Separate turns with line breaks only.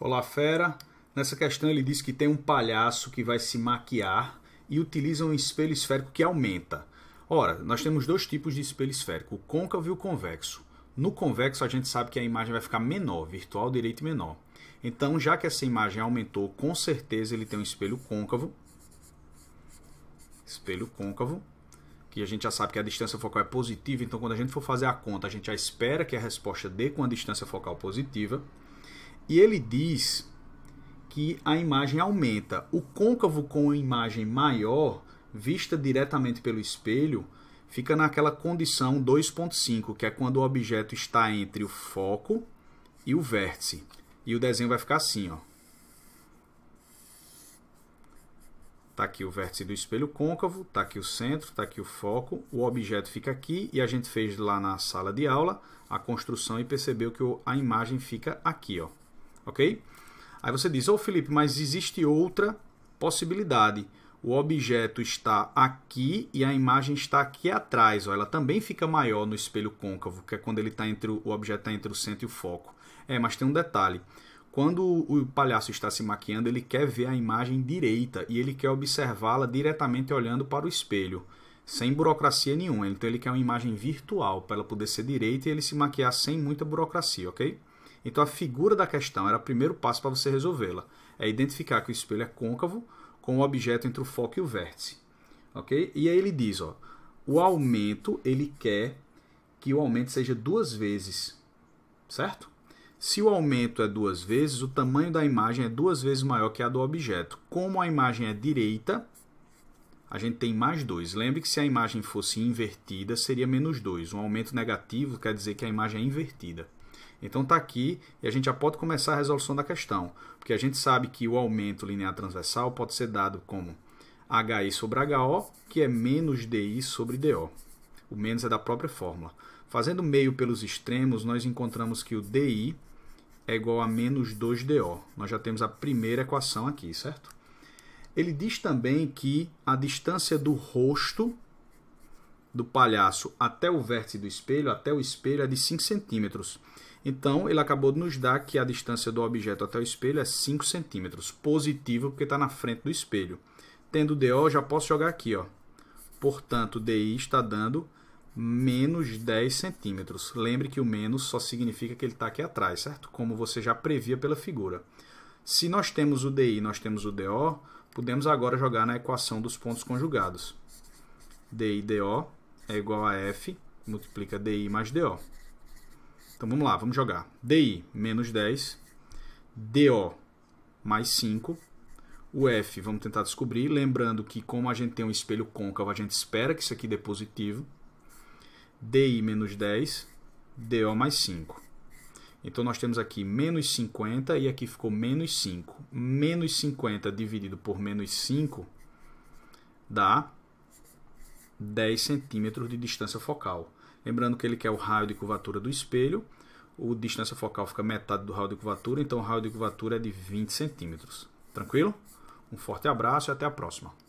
Olá, fera. Nessa questão ele diz que tem um palhaço que vai se maquiar e utiliza um espelho esférico que aumenta. Ora, nós temos dois tipos de espelho esférico, o côncavo e o convexo. No convexo a gente sabe que a imagem vai ficar menor, virtual direito e menor. Então, já que essa imagem aumentou, com certeza ele tem um espelho côncavo. Espelho côncavo, que a gente já sabe que a distância focal é positiva, então quando a gente for fazer a conta, a gente já espera que a resposta dê com a distância focal positiva. E ele diz que a imagem aumenta. O côncavo com a imagem maior, vista diretamente pelo espelho, fica naquela condição 2.5, que é quando o objeto está entre o foco e o vértice. E o desenho vai ficar assim, ó. Tá aqui o vértice do espelho côncavo, tá aqui o centro, tá aqui o foco, o objeto fica aqui e a gente fez lá na sala de aula a construção e percebeu que a imagem fica aqui, ó ok? Aí você diz, ô oh, Felipe, mas existe outra possibilidade. O objeto está aqui e a imagem está aqui atrás. Ó. Ela também fica maior no espelho côncavo, que é quando ele tá entre o, o objeto está entre o centro e o foco. É, mas tem um detalhe. Quando o palhaço está se maquiando, ele quer ver a imagem direita e ele quer observá-la diretamente olhando para o espelho, sem burocracia nenhuma. Então ele quer uma imagem virtual para ela poder ser direita e ele se maquiar sem muita burocracia, ok? Então a figura da questão era o primeiro passo para você resolvê-la. É identificar que o espelho é côncavo com o objeto entre o foco e o vértice. Ok? E aí ele diz, ó, o aumento, ele quer que o aumento seja duas vezes, certo? Se o aumento é duas vezes, o tamanho da imagem é duas vezes maior que a do objeto. Como a imagem é direita, a gente tem mais 2. Lembre que se a imagem fosse invertida, seria menos 2. Um aumento negativo quer dizer que a imagem é invertida. Então está aqui e a gente já pode começar a resolução da questão, porque a gente sabe que o aumento linear transversal pode ser dado como HI sobre HO, que é menos DI sobre DO. O menos é da própria fórmula. Fazendo meio pelos extremos, nós encontramos que o DI é igual a menos 2DO. Nós já temos a primeira equação aqui, certo? Ele diz também que a distância do rosto do palhaço até o vértice do espelho, até o espelho, é de 5 centímetros. Então, ele acabou de nos dar que a distância do objeto até o espelho é 5 centímetros. Positivo, porque está na frente do espelho. Tendo DO, já posso jogar aqui. Ó. Portanto, DI está dando menos 10 centímetros. Lembre que o menos só significa que ele está aqui atrás, certo? Como você já previa pela figura. Se nós temos o DI nós temos o DO, podemos agora jogar na equação dos pontos conjugados. DI DO é igual a F, multiplica DI mais DO. Então vamos lá, vamos jogar. DI menos 10, DO mais 5, o F vamos tentar descobrir, lembrando que como a gente tem um espelho côncavo, a gente espera que isso aqui dê positivo. DI menos 10, DO mais 5. Então nós temos aqui menos 50 e aqui ficou menos 5. Menos 50 dividido por menos 5 dá 10 centímetros de distância focal. Lembrando que ele quer o raio de curvatura do espelho. O distância focal fica metade do raio de curvatura, então o raio de curvatura é de 20 centímetros. Tranquilo? Um forte abraço e até a próxima.